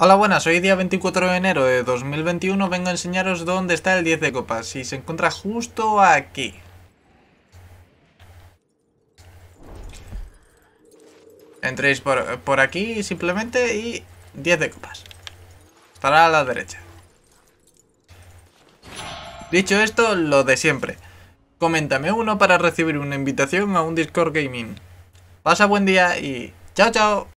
Hola buenas, hoy día 24 de enero de 2021 vengo a enseñaros dónde está el 10 de copas y se encuentra justo aquí. Entréis por, aquí simplemente y 10 de copas. Estará a la derecha. Dicho esto, lo de siempre. Coméntame uno para recibir una invitación a un Discord Gaming. Pasa buen día y chao chao.